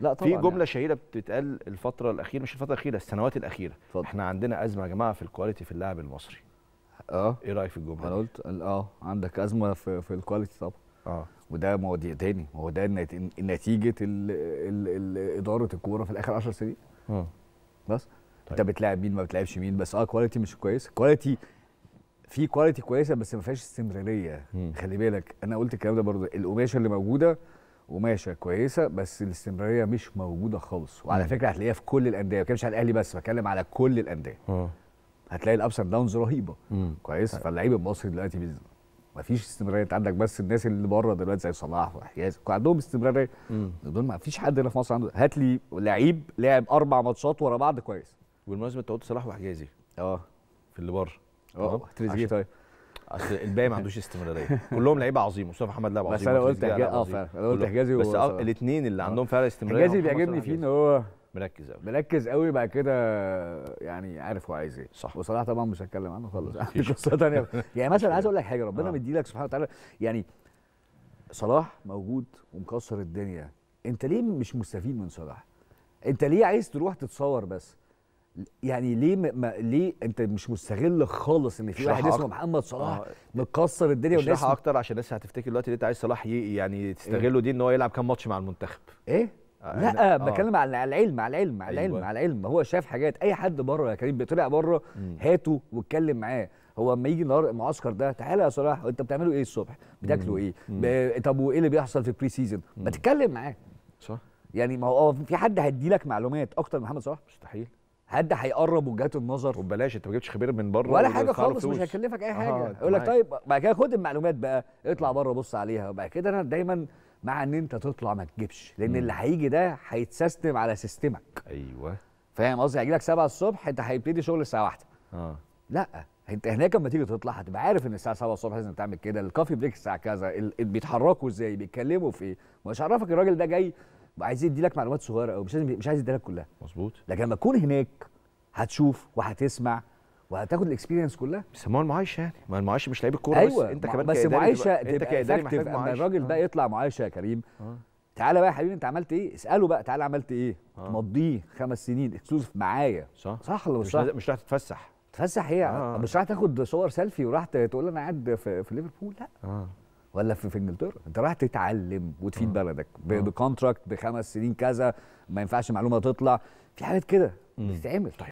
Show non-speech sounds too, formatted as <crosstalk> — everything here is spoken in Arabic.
لا طبعا في جمله يعني. شهيره بتتقال الفتره الاخيره مش الفتره الاخيره السنوات الاخيره فضل. احنا عندنا ازمه يا جماعه في الكواليتي في اللاعب المصري اه ايه رايك في الجمله انا قلت اه عندك ازمه في, في الكواليتي طبعا اه وده مواضيع تاني ما هو ده نتيجه الـ الـ الـ اداره الكوره في الاخر 10 سنين اه بس طيب. انت بتلاعب مين ما بتلاعبش مين بس اه كواليتي مش كويس كواليتي في كواليتي كويسه بس ما فيهاش استمراريه خلي بالك انا قلت الكلام ده برضه القماشه اللي موجوده وماشيه كويسه بس الاستمراريه مش موجوده خالص وعلى مم. فكره هتلاقيها في كل الانديه ما بتكلمش على الاهلي بس بتكلم على كل الانديه آه. هتلاقي الابس داونز رهيبه مم. كويس آه. فاللعيب المصري دلوقتي بيز... ما فيش استمراريه انت عندك بس الناس اللي بره دلوقتي زي صلاح وحجاز عندهم استمراريه دول ما فيش حد هنا في مصر عنده هات لي لعيب لعب اربع ماتشات ورا بعض كويس بالمناسبه انت قلت صلاح وحجازي اه في اللي بره اه تريزيجيه طيب اصل الباقي ما عندوش استمراريه <laughs> كلهم لعيبه عظيم مصطفى محمد لاعب عظيم بس انا قلت اه فعلا انا قلت حجازي بس آه، الاثنين اللي آه. عندهم فعلا استمراريه حجازي بيعجبني فيه ان هو مركز قوي مركز قوي بعد كده يعني عارف هو عايز ايه صح وصلاح طبعا مش هتكلم عنه خالص عندي <laughs> قصه ثانيه يعني مثلا عايز اقول لك حاجه ربنا آه. مديلك سبحانه وتعالى يعني صلاح موجود ومكسر الدنيا انت ليه مش مستفيد من صلاح انت ليه عايز تروح تتصور بس يعني ليه م... ليه انت مش مستغل خالص ان في واحد اسمه محمد صلاح آه. مكسر الدنيا والناس اشرحها اكتر عشان الناس هتفتكر دلوقتي ان انت عايز صلاح يعني إيه؟ تستغله دي ان هو يلعب كام ماتش مع المنتخب ايه آه، لا آه. بتكلم على العلم على العلم على العلم أيوة. على العلم هو شاف حاجات اي حد بره يا كريم بيطلع بره هاته واتكلم معاه هو لما يجي النهار المعسكر ده تعالى يا صلاح انت بتعملوا ايه الصبح بتاكلوا ايه ب... طب وايه اللي بيحصل في البري سيزون ما تتكلم معاه صح يعني ما هو في حد هيدي لك معلومات اكتر من محمد صلاح مستحيل هل ده هيقرب وجهات النظر وبلاش انت ما جبتش خبير من بره ولا حاجه خالص مش هيكلفك اي آه، حاجه آه يقول لك طيب بعد كده خد المعلومات بقى اطلع بره بص عليها وبعد كده انا دايما مع ان انت تطلع ما تجيبش لان م. اللي هيجي ده هيتسيستم على سيستمك ايوه فاهم قصدي هيجي لك 7 الصبح انت هيبتدي شغل الساعه 1 اه لا انت هناك لما تيجي تطلع هتبقى عارف ان الساعه 7 الصبح لازم تعمل كده الكافي بريك الساعه كذا بيتحركوا ازاي بيتكلموا في ايه مش هعرفك الراجل ده جاي عايز يدي لك معلومات صغيره قوي مش عايز يدي لك كلها مظبوط لكن لما تكون هناك هتشوف وهتسمع وهتاخد الاكسبيرينس كلها هو المعايشه يعني ما المعايشه مش لعيب الكوره أيوة. بس انت كمان بس معايشه انت كاداري محتاج معايشه الراجل ده آه. يطلع معايشه يا كريم آه. تعالى بقى يا حبيبي انت عملت ايه اساله بقى تعالى عملت ايه آه. مضيه خمس سنين اكسكلوسيف معايا صح صح ولا مش صح مش راح تتفسح تفسح ايه آه. مش راح تاخد صور سيلفي وراح تقول انا قاعد في, في ليفربول لا آه. ولا في, في انجلترا انت رايح تتعلم وتفيد آه. بلدك بكونتراكت آه. بخمس سنين كذا ما ينفعش معلومه تطلع في حاجات كده بتتعمل طيب